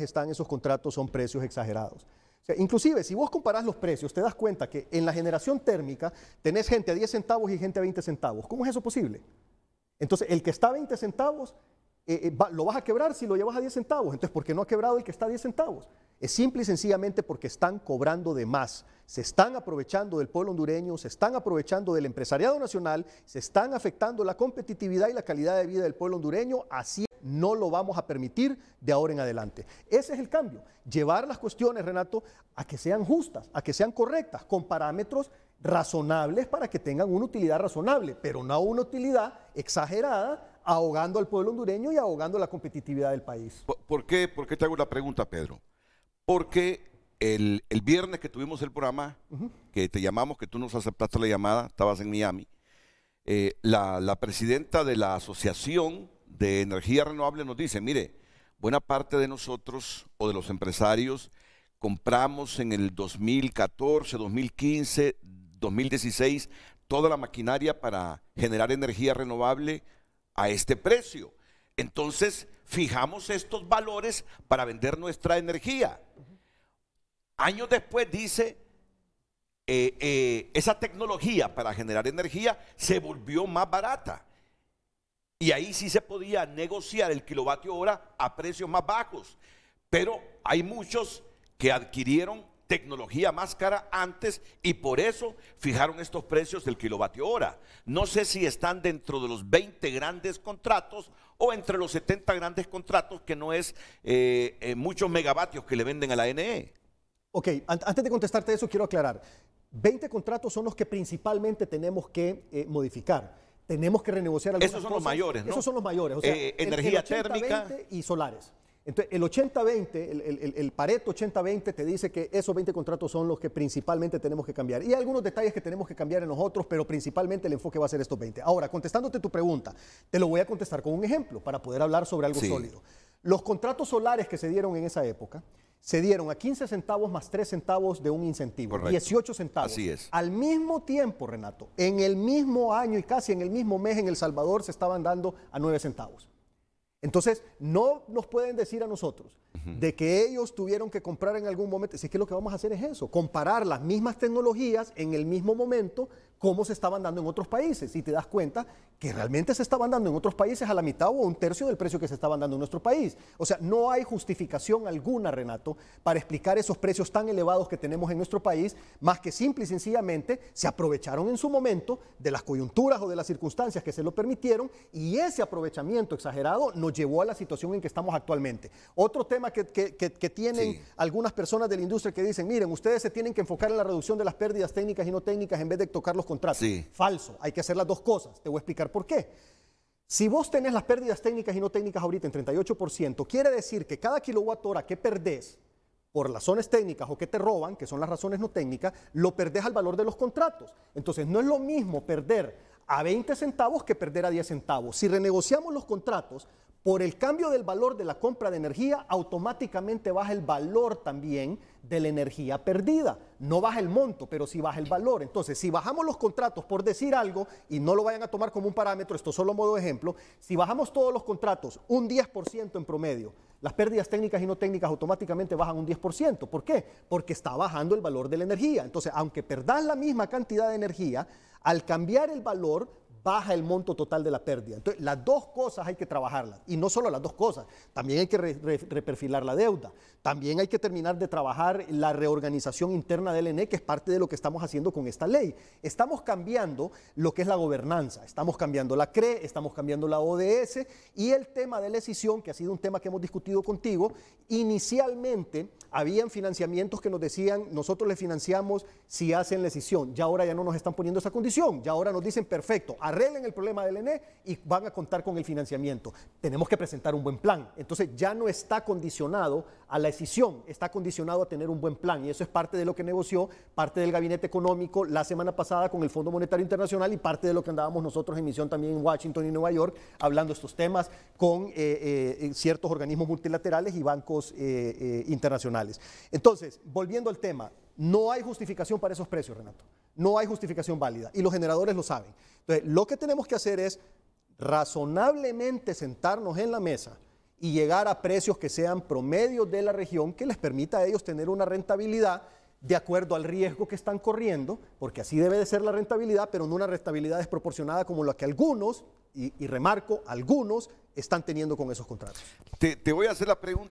están esos contratos son precios exagerados. inclusive, si vos comparás los precios, te das cuenta que en la generación térmica tenés gente a 10 centavos y gente a 20 centavos. ¿Cómo es eso posible? Entonces, el que está a 20 centavos, eh, eh, lo vas a quebrar si lo llevas a 10 centavos. Entonces, ¿por qué no ha quebrado el que está a 10 centavos? Es simple y sencillamente porque están cobrando de más. Se están aprovechando del pueblo hondureño, se están aprovechando del empresariado nacional, se están afectando la competitividad y la calidad de vida del pueblo hondureño. Así no lo vamos a permitir de ahora en adelante. Ese es el cambio, llevar las cuestiones, Renato, a que sean justas, a que sean correctas, con parámetros razonables para que tengan una utilidad razonable, pero no una utilidad exagerada ahogando al pueblo hondureño y ahogando la competitividad del país. ¿Por qué, ¿Por qué te hago la pregunta, Pedro? Porque el, viernes que tuvimos el programa, que te llamamos, que tú nos aceptaste la llamada, estabas en Miami, eh, la, presidenta de la asociación de energía renovable nos dice, mire, buena parte de nosotros o de los empresarios compramos en el 2014, 2015, 2016 toda la maquinaria para generar energía renovable a este precio. Entonces, fijamos estos valores para vender nuestra energía. Años después dice, eh, eh, esa tecnología para generar energía se volvió más barata y ahí sí se podía negociar el kilovatio hora a precios más bajos. Pero hay muchos que adquirieron tecnología más cara antes y por eso fijaron estos precios del kilovatio hora. No sé si están dentro de los 20 grandes contratos o entre los 70 grandes contratos que no es eh, eh, muchos megavatios que le venden a la NE. Ok, antes de contestarte eso quiero aclarar. 20 contratos son los que principalmente tenemos que eh, modificar tenemos que renegociar algunas Esos son los mayores, ¿no? Esos son los mayores. O sea, eh, energía térmica. Y solares. Entonces, el 80-20, el, Pareto 80-20 te dice que esos 20 contratos son los que principalmente tenemos que cambiar. Y hay algunos detalles que tenemos que cambiar en nosotros, pero principalmente el enfoque va a ser estos 20. Ahora, contestándote tu pregunta, te lo voy a contestar con un ejemplo para poder hablar sobre algo sólido. Los contratos solares que se dieron en esa época se dieron a 15 centavos más 3 centavos de un incentivo, 18 centavos. Así es. Al mismo tiempo, Renato, en el mismo año y casi en el mismo mes en El Salvador se estaban dando a 9 centavos. Entonces, no nos pueden decir a nosotros de que ellos tuvieron que comprar en algún momento, si es que lo que vamos a hacer es eso, comparar las mismas tecnologías en el mismo momento cómo se estaban dando en otros países y te das cuenta que realmente se estaban dando en otros países a la mitad o un tercio del precio que se estaban dando en nuestro país. O sea, no hay justificación alguna, Renato, para explicar esos precios tan elevados que tenemos en nuestro país, más que simple y sencillamente se aprovecharon en su momento de las coyunturas o de las circunstancias que se lo permitieron y ese aprovechamiento exagerado nos llevó a la situación en que estamos actualmente. Otro tema que, tienen algunas personas de la industria que dicen, miren, ustedes se tienen que enfocar en la reducción de las pérdidas técnicas y no técnicas en vez de tocar los contrato. Falso. Hay que hacer las dos cosas. Te voy a explicar por qué. Si vos tenés las pérdidas técnicas y no técnicas ahorita en 38%, quiere decir que cada kilowatt hora que perdés por razones técnicas o que te roban, que son las razones no técnicas, lo perdés al valor de los contratos. Entonces, no es lo mismo perder a 20 centavos que perder a 10 centavos. Si renegociamos los contratos, por el cambio del valor de la compra de energía, automáticamente baja el valor también de la energía perdida. No baja el monto, pero sí baja el valor. Entonces, si bajamos los contratos por decir algo, y no lo vayan a tomar como un parámetro, esto solo modo de ejemplo, si bajamos todos los contratos un 10% en promedio, las pérdidas técnicas y no técnicas automáticamente bajan un 10%. ¿Por qué? Porque está bajando el valor de la energía. Entonces, aunque perdás la misma cantidad de energía, al cambiar el valor baja el monto total de la pérdida. Entonces, las dos cosas hay que trabajarlas. Y no solo las dos cosas, también hay que reperfilar la deuda. También hay que terminar de trabajar la reorganización interna del ENE, que es parte de lo que estamos haciendo con esta ley. Estamos cambiando lo que es la gobernanza, estamos cambiando la CRE, estamos cambiando la ODS y el tema de la decisión, que ha sido un tema que hemos discutido contigo, inicialmente habían financiamientos que nos decían, nosotros les financiamos si hacen la decisión. Ya ahora ya no nos están poniendo esa condición. Ya ahora nos dicen, perfecto, arreglen el problema del ENE y van a contar con el financiamiento. Tenemos que presentar un buen plan. Entonces ya no está condicionado a la decisión, está condicionado a tener un buen plan. Y eso es parte de lo que negoció parte del Gabinete Económico la semana pasada con el Fondo Monetario Internacional y parte de lo que andábamos nosotros en misión también en Washington y Nueva York, hablando estos temas con eh, eh, ciertos organismos multilaterales y bancos eh, internacionales. Entonces, volviendo al tema, no hay justificación para esos precios, Renato. No hay justificación válida y los generadores lo saben. Entonces, lo que tenemos que hacer es razonablemente sentarnos en la mesa y llegar a precios que sean promedios de la región que les permita a ellos tener una rentabilidad de acuerdo al riesgo que están corriendo, porque así debe de ser la rentabilidad, pero no una rentabilidad desproporcionada como la que algunos, y, remarco, algunos están teniendo con esos contratos. te voy a hacer la pregunta.